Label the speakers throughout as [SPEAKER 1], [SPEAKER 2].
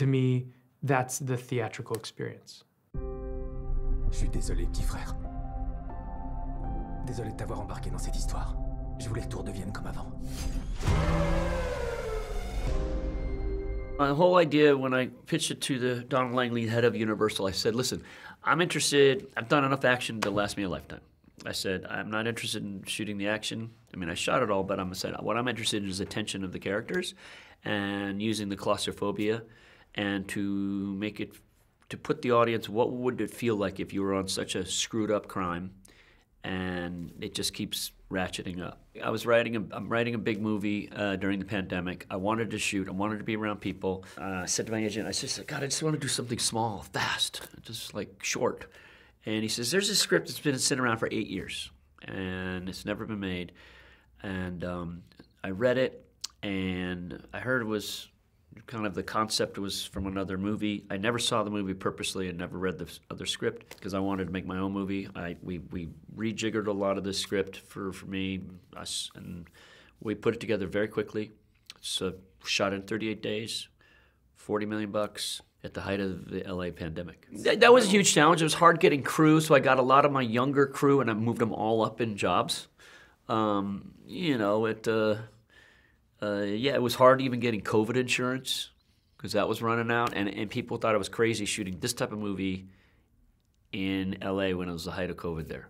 [SPEAKER 1] to me, that's the theatrical experience. Je suis désolé, petit frère. Désolé de t'avoir embarqué dans cette histoire. Je voulais que tout redevienne comme avant.
[SPEAKER 2] My whole idea when I pitched it to the Don Langley, head of Universal, I said, listen, I'm interested, I've done enough action to last me a lifetime. I said, I'm not interested in shooting the action. I mean, I shot it all, but I'm said, what I'm interested in is the tension of the characters and using the claustrophobia and to make it to put the audience what would it feel like if you were on such a screwed up crime and it just keeps ratcheting up i was writing a, i'm writing a big movie uh, during the pandemic i wanted to shoot i wanted to be around people uh, i said to my agent i said god i just want to do something small fast just like short and he says there's a script that's been sitting around for eight years and it's never been made and um, i read it and i heard it was kind of the concept was from another movie. I never saw the movie purposely and never read the other script because I wanted to make my own movie. I we we rejiggered a lot of the script for for me us and we put it together very quickly. So shot in 38 days, 40 million bucks at the height of the LA pandemic. That, that was a huge challenge. It was hard getting crew, so I got a lot of my younger crew and I moved them all up in jobs. Um, you know, it uh, uh, yeah, it was hard even getting COVID insurance because that was running out, and, and people thought it was crazy shooting this type of movie in LA when it was the height of COVID there.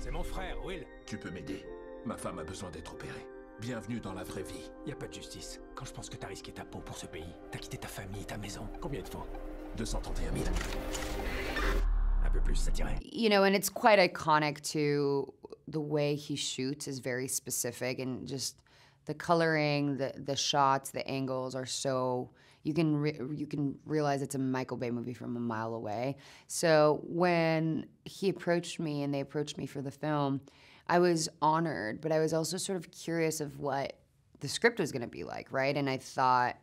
[SPEAKER 1] C'est mon frère, Will. Tu peux m'aider. Ma femme a besoin d'être opérée. Bienvenue dans la vraie vie. Y a pas de justice. Quand je pense que t'as risqué ta peau pour ce pays, t'as quitté ta famille, ta maison. Combien de fois 231 000.
[SPEAKER 3] You know, and it's quite iconic to the way he shoots is very specific and just the coloring, the the shots, the angles are so you can re, you can realize it's a Michael Bay movie from a mile away. So when he approached me and they approached me for the film, I was honored, but I was also sort of curious of what the script was going to be like, right? And I thought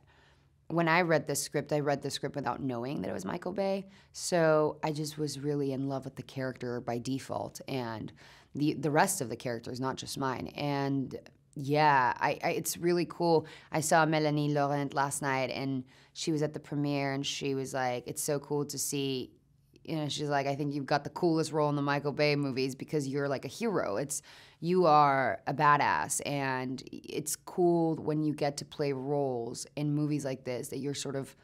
[SPEAKER 3] when I read the script, I read the script without knowing that it was Michael Bay. So I just was really in love with the character by default and the the rest of the characters, not just mine. And yeah, I, I, it's really cool. I saw Melanie Laurent last night, and she was at the premiere, and she was like, "It's so cool to see." You know, she's like, "I think you've got the coolest role in the Michael Bay movies because you're like a hero. It's you are a badass, and it's cool when you get to play roles in movies like this that you're sort of."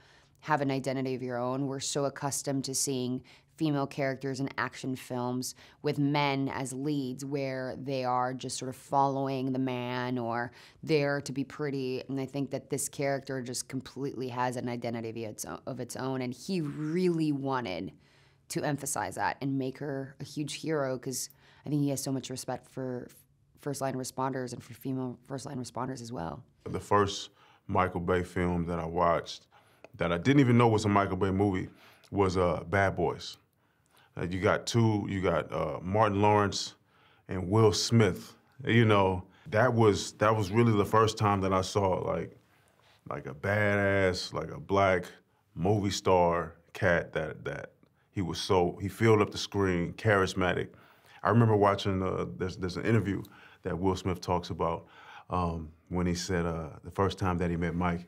[SPEAKER 3] have an identity of your own. We're so accustomed to seeing female characters in action films with men as leads where they are just sort of following the man or there to be pretty. And I think that this character just completely has an identity of its own. And he really wanted to emphasize that and make her a huge hero because I think he has so much respect for first line responders and for female first line responders as well.
[SPEAKER 4] The first Michael Bay film that I watched that I didn't even know was a Michael Bay movie was uh, Bad Boys. Uh, you got two, you got uh, Martin Lawrence and Will Smith. You know, that was that was really the first time that I saw like like a badass, like a black movie star cat that that he was so he filled up the screen, charismatic. I remember watching uh, there's there's an interview that Will Smith talks about um, when he said uh, the first time that he met Mike.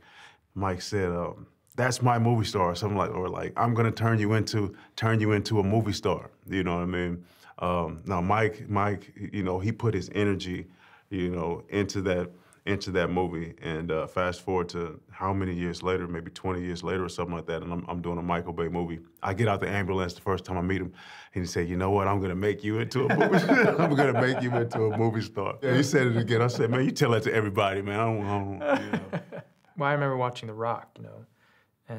[SPEAKER 4] Mike said, um, that's my movie star or something like or like I'm gonna turn you into turn you into a movie star. You know what I mean? Um, now Mike, Mike, you know he put his energy, you know, into that into that movie. And uh, fast forward to how many years later, maybe 20 years later or something like that, and I'm, I'm, doing a Michael Bay movie. I get out the ambulance the first time I meet him, and he said, "You know what? I'm gonna make you into a movie. I'm gonna make you into a movie star." Yeah. He said it again. I said, "Man, you tell that to everybody, man. I don't." I don't you know.
[SPEAKER 1] Well, I remember watching The Rock. You know,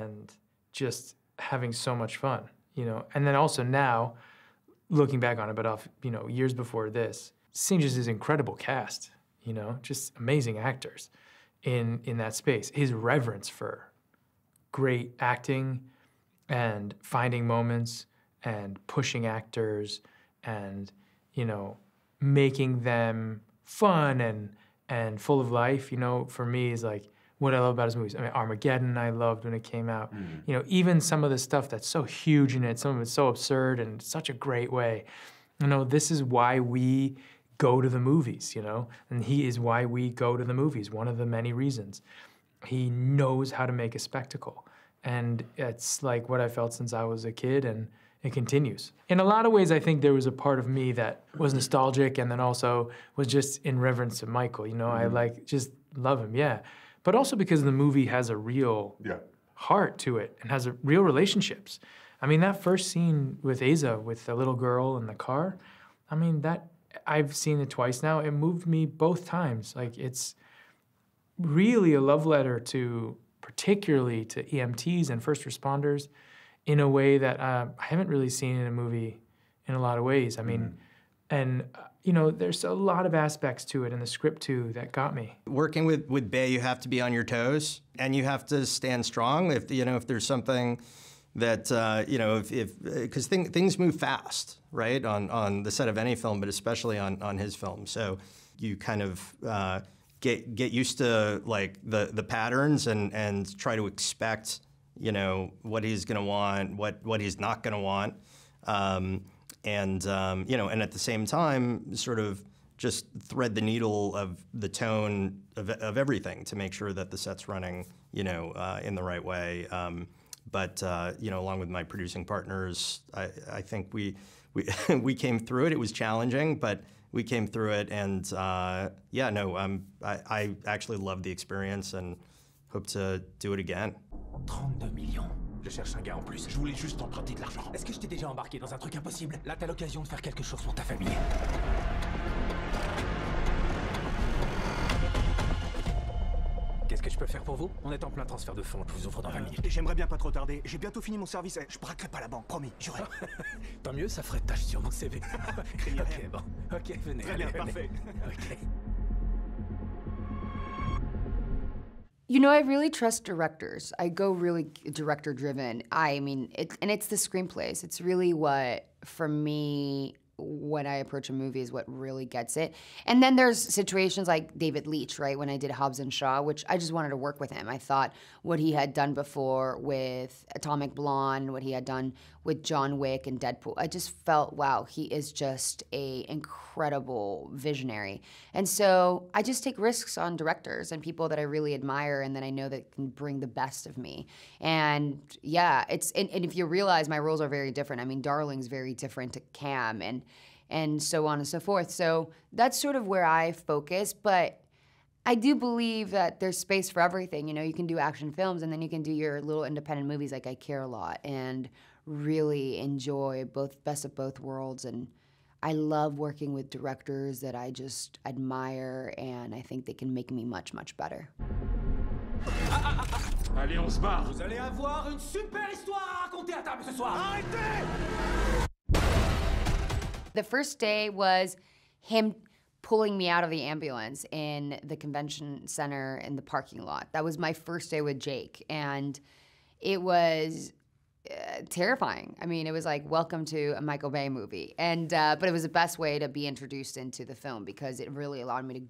[SPEAKER 1] and just having so much fun, you know. And then also now, looking back on it, but off, you know, years before this, seeing just his incredible cast, you know, just amazing actors in in that space. His reverence for great acting and finding moments and pushing actors and you know making them fun and and full of life you know for me is like what I love about his movies. I mean, Armageddon, I loved when it came out. Mm. You know, even some of the stuff that's so huge in it, some of it's so absurd and such a great way. You know, this is why we go to the movies, you know, and he is why we go to the movies, one of the many reasons. He knows how to make a spectacle. And it's like what I felt since I was a kid, and it continues. In a lot of ways, I think there was a part of me that was nostalgic and then also was just in reverence to Michael, you know, mm -hmm. I mm-hmm. like just love him, yeah but also because the movie has a real yeah. heart to it and has a, real relationships. I mean, that first scene with Asa, with the little girl in the car, I mean, that I've seen it twice now. It moved me both times. Like, it's really a love letter to, particularly to EMTs and first responders in a way that uh, I haven't really seen in a movie in a lot of ways. I mean, mm. and you know, there's a lot of aspects to it in the script too that got me.
[SPEAKER 5] Working with with Bay, you have to be on your toes and you have to stand strong. If you know, if there's something that uh, you know, if because uh, thing, things move fast, right? On on the set of any film, but especially on on his film. So you kind of. Uh, get, get used to like the, the patterns and, and try to expect you know what he's going to want, what what he's not going to want, um, and um, you know, and at the same time, sort of just thread the needle of the tone of, of everything to make sure that the set's running, you know, uh, in the right way. Um, but uh, you know, along with my producing partners, I, I think we we we came through it. It was challenging, but we came through it, and uh, yeah, no, um, I, I actually loved the experience and hope to do it again. 32 millions. Je cherche un gars en plus. Je voulais juste emprunter de l'argent. Est-ce que je t'ai déjà embarqué dans un truc impossible Là, t'as l'occasion de faire quelque chose pour ta famille. Qu'est-ce que je peux faire pour vous On est en plein transfert de fonds, je vous offre dans la minutes. J'aimerais bien pas trop tarder. J'ai bientôt fini mon service je braquerai pas la banque, promis, J'aurai.
[SPEAKER 1] Tant mieux, ça ferait tâche sur mon CV. ok, bon. Ok, venez. allez, parfait. ok.
[SPEAKER 3] You know, I really trust directors. I go really director driven. I mean, it, and it's the screenplays. It's really what, for me, when I approach a movie is what really gets it. And then there's situations like David Leitch, right? When I did Hobbs and Shaw, which I just wanted to work with him. I thought what he had done before with Atomic Blonde, what he had done with John Wick and Deadpool, I just felt, wow, he is just a incredible visionary. And so I just take risks on directors and people that I really admire and that I know that can bring the best of me. And yeah, it's and, and if you realize my roles are very different. I mean, Darling's very different to Cam and and so on and so forth. So that's sort of where I focus, but I do believe that there's space for everything. You know, you can do action films and then you can do your little independent movies like I Care a Lot and really enjoy both best of both worlds and I love working with directors that I just admire and I think they can make me much much better.
[SPEAKER 1] Allez, on se barre. Vous allez avoir une super histoire à raconter à table ce soir. Arrêtez
[SPEAKER 3] the first day was him pulling me out of the ambulance in the convention center in the parking lot. That was my first day with Jake, and it was uh, terrifying. I mean, it was like welcome to a Michael Bay movie, and uh, but it was the best way to be introduced into the film because it really allowed me to,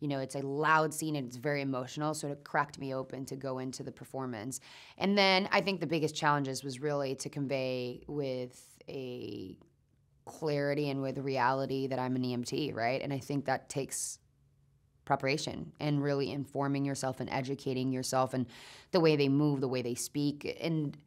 [SPEAKER 3] you know, it's a loud scene and it's very emotional, so it cracked me open to go into the performance. And then I think the biggest challenges was really to convey with a clarity and with reality that I'm an EMT, right? And I think that takes preparation and really informing yourself and educating yourself and the way they move, the way they speak. And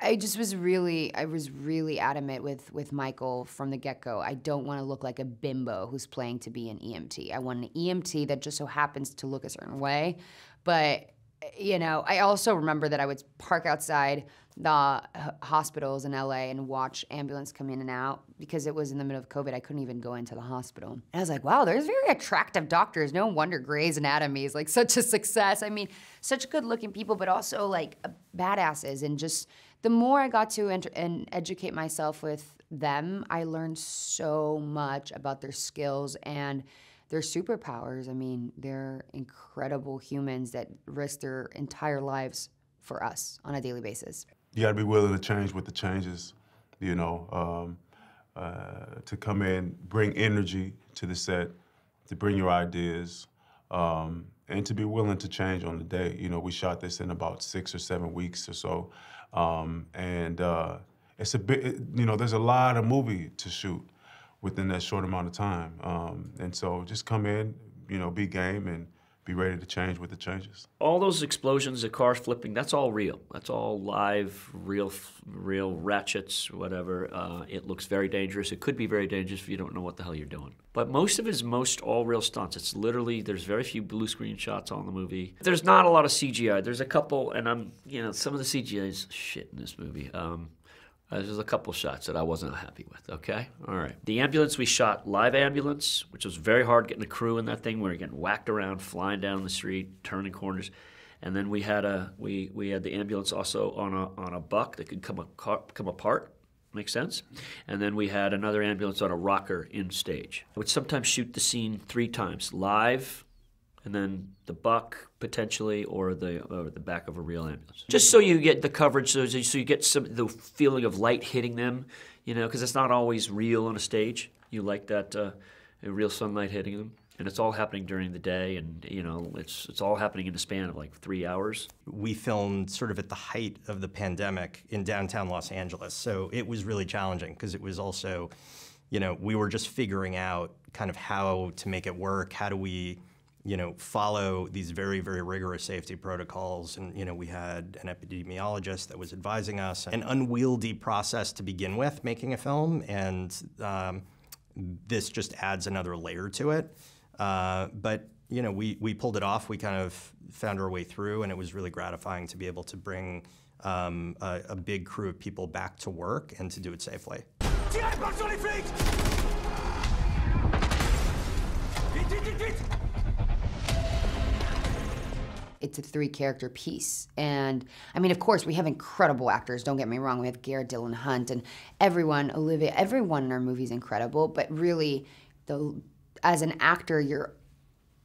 [SPEAKER 3] I, just was really, I was really adamant with, with Michael from the get go. I don't want to look like a bimbo who's playing to be an EMT. I want an EMT that just so happens to look a certain way, but you know, I also remember that I would park outside the hospitals in LA and watch ambulance come in and out because it was in the middle of COVID. I couldn't even go into the hospital. And I was like, wow, there's very attractive doctors. No wonder Grey's Anatomy is like such a success. I mean, such good looking people, but also like uh, badasses. And just the more I got to enter and educate myself with them, I learned so much about their skills and their superpowers. I mean, they're incredible humans that risk their entire lives for us on a daily basis.
[SPEAKER 4] You got to be willing to change with the changes, you know, um, uh, to come in, bring energy to the set, to bring your ideas, um, and to be willing to change on the day. You know, we shot this in about six or seven weeks or so, um, and uh, it's a bit. You know, there's a lot of movie to shoot within that short amount of time. Um, and so just come in, you know, be game and be ready to change with the changes. All those explosions, the cars
[SPEAKER 2] flipping, that's all real. That's all live, real, real ratchets, whatever. Uh, it looks very dangerous. It could be very dangerous if you don't know what the hell you're doing. But most of it is most all real stunts. It's literally, there's very few blue screen shots on the movie. There's not a lot of CGI. There's a couple, and I'm, you know, some of the CGI is shit in this movie. Um, uh, there's a couple shots that I wasn't happy with, okay? All right. The ambulance, we shot live ambulance, which was very hard getting the crew in that thing. We were getting whacked around, flying down the street, turning corners. And then we had a we, we had the ambulance also on a, on a buck that could come, a, come apart. Makes sense? And then we had another ambulance on a rocker in stage. I would sometimes shoot the scene three times live, and then the buck potentially, or the or the back of a real ambulance. Just so you get the coverage, so, so you get some the feeling of light hitting them, you know, because it's not always real on a stage. You like that uh, real sunlight hitting them, and it's
[SPEAKER 5] all happening during the day, and you know, it's it's all happening in the span of like three hours. We filmed sort of at the height of the pandemic in downtown Los Angeles, so it was really challenging because it was also. You know, we were just figuring out kind of how to make it work. How do we you know, follow these very, very rigorous safety protocols. And, you know, we had an epidemiologist that was advising us, an unwieldy process to begin with making a film. And um, this just adds another layer to it. Uh, but, you know, we, we pulled it off. We kind of found our way through, and it was really gratifying to be able to bring um, a, a big crew of people back to work and to do it safely
[SPEAKER 3] it's a three character piece. And I mean, of course, we have incredible actors, don't get me wrong. We have Garrett Dylan Hunt and everyone, Olivia, everyone in our movie is incredible. But really, the, as an actor, you're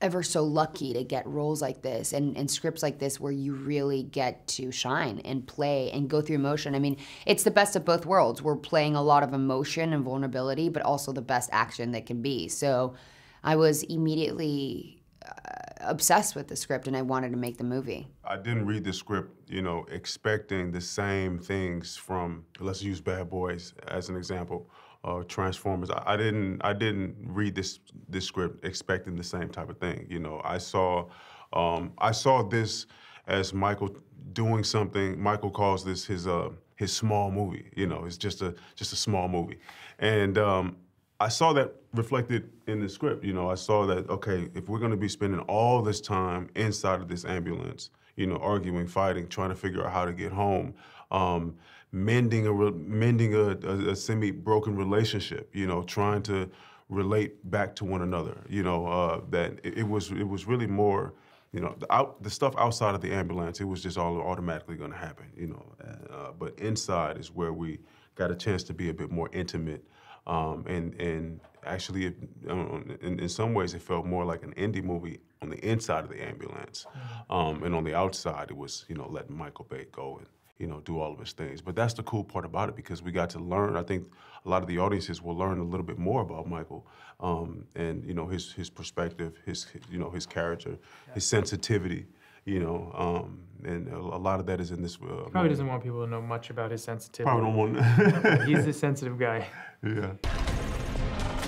[SPEAKER 3] ever so lucky to get roles like this and, and scripts like this where you really get to shine and play and go through emotion. I mean, it's the best of both worlds. We're playing a lot of emotion and vulnerability, but also the best action that can be. So I was immediately. Uh, obsessed with the script and I wanted to make the movie.
[SPEAKER 4] I didn't read the script, you know, expecting the same things from, let's use Bad Boys as an example, uh, Transformers. I, I, didn't I didn't read this this script expecting the same type of thing. You know, I saw um, I saw this as Michael doing something. Michael calls this his uh, his small movie. You know, it's just a just a small movie, and um, I saw that reflected in the script. You know, I saw that, okay, if we're going to be spending all this time inside of this ambulance, you know, arguing, fighting, trying to figure out how to get home, um, mending a mending a, a, a semi-broken relationship, you know, trying to relate back to one another. You know, uh, that it, it, was it was really more, you know, the, out, the stuff outside of the ambulance, it was just all automatically going to happen. You know, uh, but inside is where we got a chance to be a bit more intimate. Um, and and actually, it, um, in, in, some ways, it felt more like an indie movie on the inside of the ambulance, mm-hmm. um, and on the outside, it was you know letting Michael Bay go and you know do all of his things. But that's the cool part about it because we got to learn. I think a lot of the audiences will learn a little bit more about Michael um, and you know his his perspective, his you know his character, his sensitivity you know, um, and a, a, lot of that is in this. Uh, probably doesn't
[SPEAKER 1] want people to know much about his sensitivity. Probably don't want. He's a sensitive guy.
[SPEAKER 4] Yeah.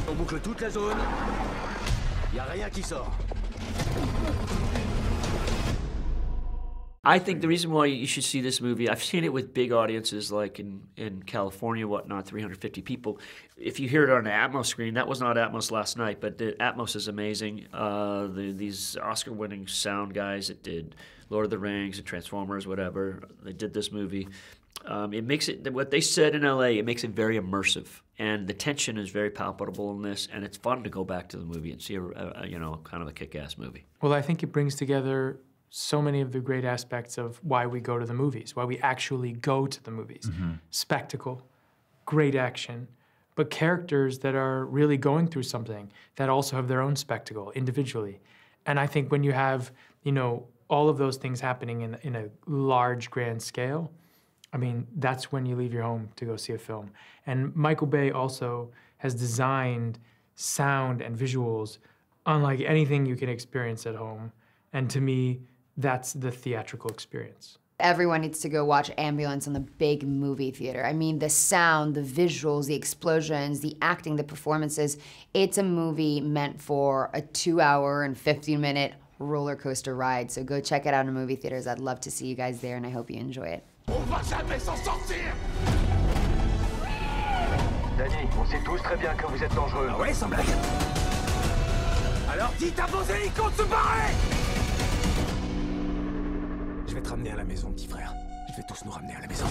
[SPEAKER 3] On boucle toute la zone. Y a rien qui sort.
[SPEAKER 2] I think the reason why you should see this movie, I've seen it with big audiences like in, in California, whatnot, 350 people. If you hear it on an Atmos screen, that was not Atmos last night, but the Atmos is amazing. Uh, the, these Oscar winning sound guys that did Lord of the Rings and Transformers, whatever, they did this movie. Um, it makes it, what they said in LA, it makes it very immersive. And the tension is very palpable in this, and it's fun to go back to the movie and see a, a you know, kind of a kick ass movie.
[SPEAKER 1] Well, I think it brings together so many of the great aspects of why we go to the movies, why we actually go to the movies. Mm-hmm. Spectacle, great action, but characters that are really going through something that also have their own spectacle individually. And I think when you have, you know, all of those things happening in, in a large, grand scale, I mean, that's when you leave your home to go see a film. And Michael Bay also has designed sound and visuals unlike anything you can experience at home. And to me, that's the theatrical experience.
[SPEAKER 3] Everyone needs to go watch Ambulance in the big movie theater. I mean, the sound, the visuals, the explosions, the acting, the performances. It's a movie meant for a two hour and 15 minute roller coaster ride. So go check it out in movie theaters. I'd love to see you guys there and I hope you enjoy it.
[SPEAKER 1] Danny, on sait tous très bien que vous êtes dangereux. Ah ouais, sans blague. Alors dites à vos hélicos de se barrer Je vais te ramener à la maison, petit frère. Je vais tous nous ramener à la maison.